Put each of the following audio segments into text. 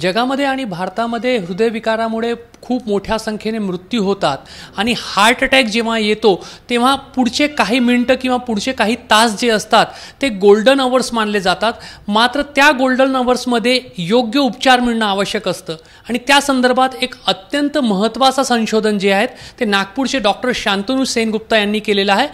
जगामध्ये आणि भारतामध्ये हृदयविकारामुळे खूप मोठ्या संख्येने मृत्यू होतात आणि हार्ट अटॅक जेव्हा येतो तेव्हा पुढचे काही मिनटं किंवा पुढचे काही तास जे असतात ते गोल्डन अवर्स मानले जातात मात्र त्या गोल्डन अवर्समध्ये योग्य उपचार मिळणं आवश्यक असतं आणि त्या संदर्भात एक अत्यंत महत्त्वाचं संशोधन जे आहेत ते नागपूरचे डॉक्टर शांतनू सेनगुप्ता यांनी केलेलं आहे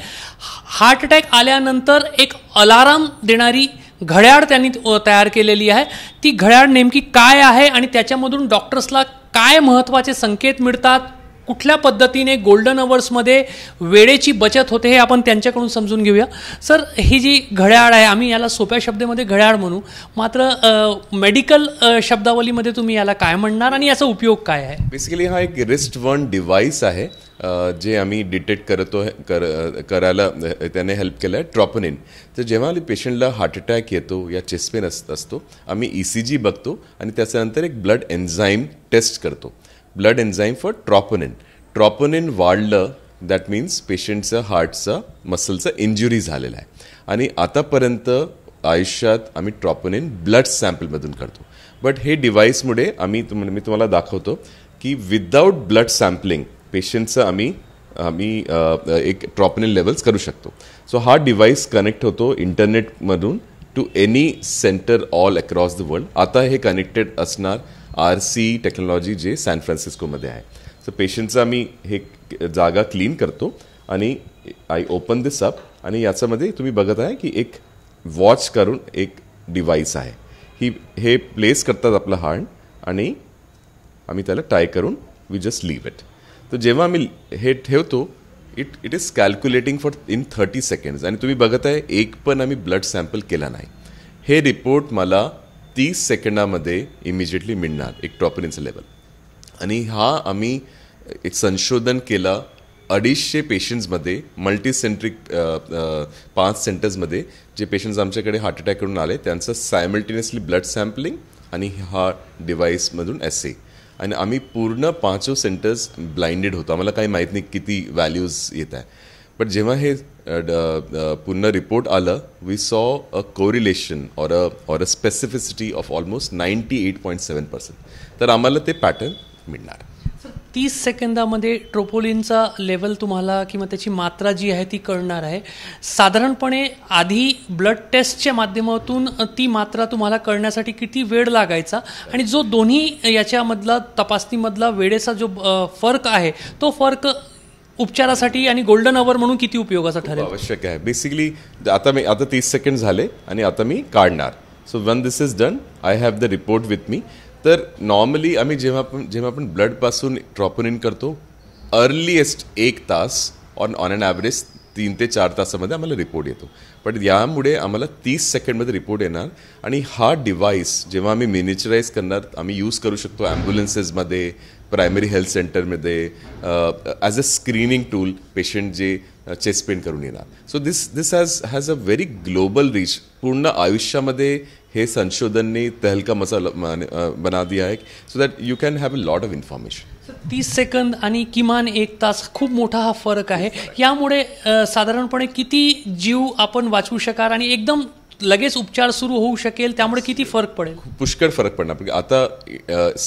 हार्ट अटॅक आल्यानंतर एक अलाराम देणारी घड्याळ त्यांनी तयार केलेली आहे ती घड्याळ नेमकी काय आहे आणि त्याच्यामधून डॉक्टर्सला काय महत्त्वाचे संकेत मिळतात कुठल्या पद्धतीने गोल्डन अवर्समध्ये वेळेची बचत होते हे आपण त्यांच्याकडून समजून घेऊया सर ही जी घड्याळ आहे आम्ही याला सोप्या शब्दामध्ये घड्याळ म्हणू मात्र मेडिकल शब्दावलीमध्ये तुम्ही याला काय म्हणणार आणि याचा उपयोग काय आहे बेसिकली हा एक रिस्ट वन डिव्हाइस आहे जे आम्ही डिटेक्ट करतो कर करायला त्याने हेल्प केलं आहे ट्रॉपनिन तर जेव्हा पेशंटला हार्ट अटॅक येतो या चेस्पेन असत असतो आम्ही ई सी जी बघतो आणि त्याच्यानंतर एक ब्लड एन्झाईम टेस्ट करतो blood enzyme for troponin troponin वाढलं दॅट मीन्स पेशंटचं हार्टचं मसलचं इंजुरी झालेलं आहे आणि आतापर्यंत आयुष्यात आम्ही ट्रॉपनिन ब्लड सॅम्पलमधून करतो बट हे डिव्हाइसमुळे आम्ही मी तुम्हाला दाखवतो की विदाऊट ब्लड सॅम्पलिंग पेशंटचं आम्ही आम्ही एक ट्रॉपनिल लेवल्स करू शकतो सो हा डिव्हाइस कनेक्ट होतो इंटरनेटमधून to any centre all across the world आता हे कनेक्टेड असणार आर सी टेक्नॉलॉजी जे सॅन फ्रान्सिस्कोमध्ये आहे सो पेशंटचं आम्ही हे जागा क्लीन करतो आणि आय ओपन दिस अप आणि याच्यामध्ये तुम्ही बघत आहे की एक वॉच करून एक डिव्हाइस आहे ही हे प्लेस करतात आपलं हार्ड आणि आम्ही त्याला टाय करून वी जस्ट लीव इट तर जेव्हा आम्ही हे ठेवतो it it is calculating for in thirty seconds आणि तुम्ही बघत आहे एक पण आम्ही ब्लड सॅम्पल केला नाही हे रिपोर्ट मला तीस सेकंडामध्ये इमिजिएटली मिळणार एक टॉपरिनचं लेवल आणि हा आम्ही एक संशोधन केलं अडीचशे पेशंट्समध्ये मल्टीसेंट्रिक पाच सेंटर्समध्ये जे पेशंट्स आमच्याकडे हार्ट अटॅक करून आले त्यांचं सायमल्टेनियसली ब्लड सॅम्पलिंग आणि हा डिव्हाइसमधून ए आणि आम्ही पूर्ण पाचो सेंटर्स ब्लाइंडेड होतो आम्हाला काही माहीत नाही किती व्हॅल्यूज येत आहे बट जेव्हा हे पूर्ण रिपोर्ट आलं we saw a correlation or a or a specificity of almost ninety eight point seven percent तर आम्हाला ते पॅटर्न मिळणार तीस सेकंदामध्ये ट्रोपोलिनचा लेवल तुम्हाला किंवा त्याची मात्रा जी आहे ती कळणार आहे साधारणपणे आधी ब्लड टेस्टच्या माध्यमातून ती मात्रा तुम्हाला कळण्यासाठी किती वेळ लागायचा आणि जो दोन्ही याच्यामधला तपासणीमधला वेळेचा जो फरक आहे तो फरक उपचारासाठी आणि गोल्डन आवर म्हणून किती उपयोगाचा ठरेल आवश्यक आहे बेसिकली आता मी आता तीस सेकंड झाले आणि आता मी काढणार so one this is done I have the report with me तर नॉर्मली आम्ही जेव्हा आपण जेव्हा आपण ब्लडपासून इन करतो अर्लिएस्ट एक तास ऑन ऑन अँड ॲव्हरेज तीन ते चार तासामध्ये आम्हाला रिपोर्ट येतो पण यामुळे आम्हाला तीस सेकंडमध्ये रिपोर्ट येणार आणि हा डिव्हाइस जेव्हा आम्ही मिनिचराईज करणार आम्ही यूज करू शकतो ॲम्ब्युलन्सेसमध्ये प्रायमरी हेल्थ सेंटरमध्ये as a screening tool patient जे चेस्ट पेन करून येणार so this this has has a very global reach पूर्ण आयुष्यामध्ये हे संशोधनने तहलका मसाला बना दिया आहे so that you can have a lot of information तीस सेकंद आणि किमान एक तास खूप मोठा हा फरक आहे यामुळे साधारणपणे किती जीव आपण वाचवू शकाल आणि एकदम लगेच उपचार सुरू होऊ शकेल त्यामुळे किती फरक पडेल पुष्कळ फरक पडणार आता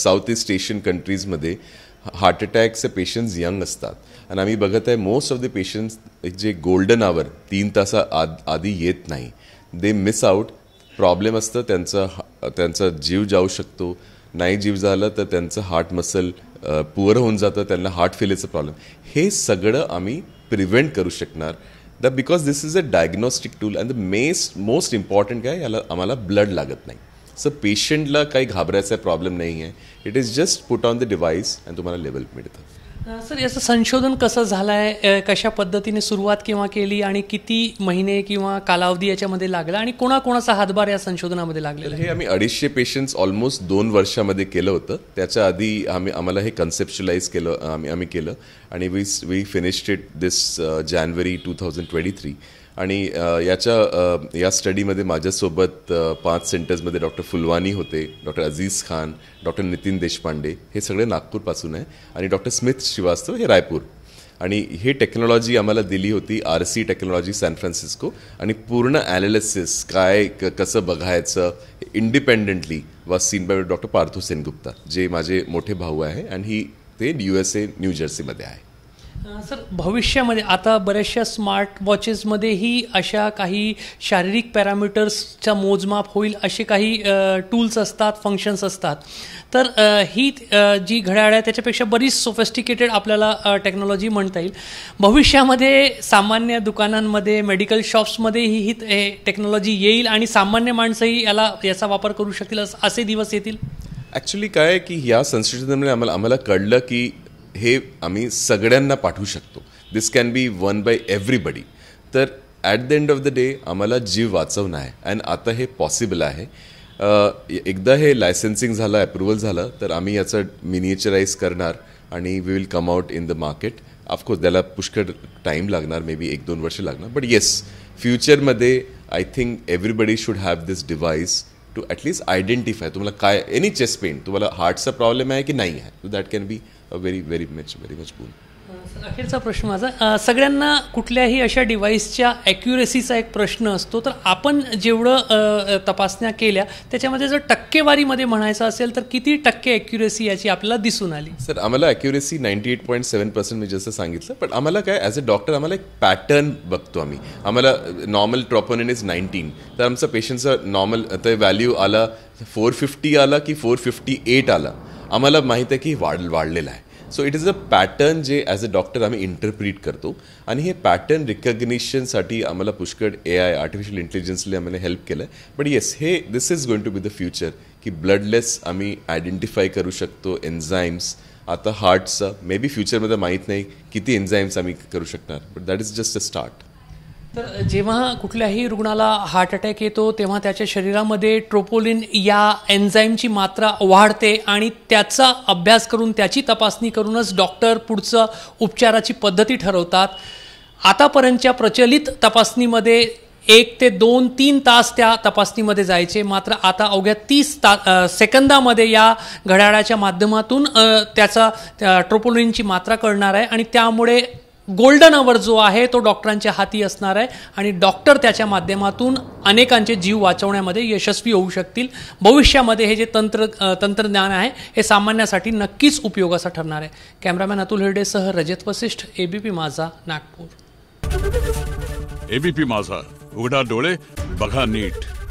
साऊथ ईस्ट एशियन कंट्रीजमध्ये हार्ट अटॅकचे पेशंट्स यंग असतात आणि आम्ही बघत आहे मोस्ट ऑफ द पेशंट्स जे गोल्डन आवर तीन तासा आद आधी येत नाही दे मिस आउट प्रॉब्लेम असतं त्यांचा त्यांचा जीव जाऊ शकतो नाही जीव झालं तर त्यांचं हार्ट मसल पुअर होऊन जातं त्यांना हार्ट फेलेचं प्रॉब्लेम हे सगळं आम्ही प्रिव्हेंट करू शकणार the because this is a diagnostic tool and the mess most important काय याला आम्हाला ब्लड लागत नाही सो पेशंटला काही घाबरायचा प्रॉब्लेम नाही आहे it is just put on the device and तुम्हाला लेवल मिळतं सर याचं संशोधन कसं झालं आहे कशा पद्धतीने सुरुवात केव्हा केली आणि किती महिने किंवा कालावधी याच्यामध्ये लागला आणि कोणाकोणाचा हातभार या संशोधनामध्ये लागलेला हे आम्ही अडीचशे पेशंट्स ऑलमोस्ट दोन वर्षामध्ये केलं होतं त्याच्या आधी आम्ही आम्हाला हे कन्सेप्च्युलाइज केलं आम्ही आम्ही केलं आणि we we finished it this January two thousand twenty three आणि याच्या या स्टडीमध्ये माझ्यासोबत पाच सेंटर्समध्ये डॉक्टर फुलवानी होते डॉक्टर अजीज खान डॉक्टर नितीन देशपांडे हे सगळे नागपूरपासून आहे आणि डॉक्टर स्मिथ श्रीवास्तव हे रायपूर आणि हे टेक्नॉलॉजी आम्हाला दिली होती R C technology San Francisco आणि पूर्ण ॲनालिसिस काय कसं बघायचं independently was seen by doctor Partho Sengupta जे माझे मोठे भाऊ आहे आणि ही ते यू एस ए न्यू जर्सीमध्ये आहे सर भविष्यामध्ये आता बऱ्याचशा स्मार्ट वॉचेसमध्येही अशा काही शारीरिक पॅरामीटर्सचा मोजमाप होईल असे काही टूल्स असतात फंक्शन्स असतात तर ही जी घड्याळ आहे त्याच्यापेक्षा बरीच सोफेस्टिकेटेड आपल्याला टेक्नॉलॉजी म्हणता येईल भविष्यामध्ये सामान्य दुकानांमध्ये मेडिकल शॉप्समध्येही ही टेक्नॉलॉजी येईल आणि सामान्य माणसंही याला याचा वापर करू शकतील असे दिवस येतील ॲक्च्युली काय की या संस्कृतीमुळे आम्हाला आम्हाला कळलं की हे आम्ही सगळ्यांना पाठवू शकतो this can be one by everybody तर at the end of the day आम्हाला जीव वाचवणं आहे अँड आता हे पॉसिबल आहे एकदा हे लायसन्सिंग झालं अप्रुव्हल झालं तर आम्ही याचं मिनिएचराईज करणार आणि we will come out in the market of course त्याला पुष्कळ टाईम लागणार मे बी एक दोन वर्ष लागणार बट येस फ्युचरमध्ये I think everybody should have this device to at least identify तुम्हाला काय एनी चेस्ट पेन तुम्हाला हार्टचा प्रॉब्लेम आहे की नाही आहे so that can be a very very much very much good अखेरचा प्रश्न माझा सगळ्यांना कुठल्याही अशा डिव्हाइसच्या ॲक्युरेसीचा एक प्रश्न असतो तर आपण जेवढं तपासण्या केल्या त्याच्यामध्ये जर टक्केवारीमध्ये म्हणायचं असेल तर किती टक्के ॲक्युरेसी याची आपल्याला दिसून आली सर आम्हाला accuracy ninety eight point seven percent मी म्हणजे जसं सांगितलं पण आम्हाला काय ॲज अ डॉक्टर आम्हाला एक पॅटर्न बघतो आम्ही आम्हाला नॉर्मल ट्रॉपोनिन इज नाईन्टीन तर आमचा पेशंटचं नॉर्मल ते व्हॅल्यू आला फोर फिफ्टी आला की फोर फिफ्टी एट आला आम्हाला माहीत आहे की वाढ वाढलेला आहे so it is a pattern जे ॲज अ डॉक्टर आम्ही इंटरप्रिट करतो आणि हे पॅटर्न रिकग्निशनसाठी आम्हाला पुष्कळ ए आय आर्टिफिशियल इंटेलिजन्सने आम्हाला हेल्प केलं आहे बट येस हे this is going to be the future की ब्लडलेस आम्ही आयडेंटिफाय करू शकतो एन्झाईम्स आता हार्टचं मे बी फ्युचरमध्ये माहीत नाही किती एन्झाईम्स आम्ही करू शकणार but that is just a start तर जेव्हा कुठल्याही रुग्णाला हार्ट अटॅक येतो तेव्हा त्याच्या शरीरामध्ये ट्रोपोलिन या एन्झाईमची मात्रा वाढते आणि त्याचा अभ्यास करून त्याची तपासणी करूनच डॉक्टर पुढचं उपचाराची पद्धती ठरवतात आतापर्यंतच्या प्रचलित तपासणीमध्ये एक ते दोन तीन तास त्या तपासणीमध्ये जायचे मात्र आता अवघ्या तीस ता सेकंदामध्ये या घड्याळाच्या माध्यमातून त्याचा त्या ट्रोपोलिनची मात्रा कळणार आहे आणि त्यामुळे गोल्डन आवर जो आहे तो डॉक्टरांच्या हाती असणार आहे आणि डॉक्टर त्याच्या माध्यमातून अनेकांचे जीव वाचवण्यामध्ये यशस्वी होऊ शकतील भविष्यामध्ये हे जे तंत्र तंत्रज्ञान आहे हे सामान्यासाठी नक्कीच उपयोगाचा ठरणार आहे कॅमेरामॅन अतुल हिरडेसह रजत वसिष्ठ एबीपी माझा नागपूर एबीपी माझा उघडा डोळे बघा नीट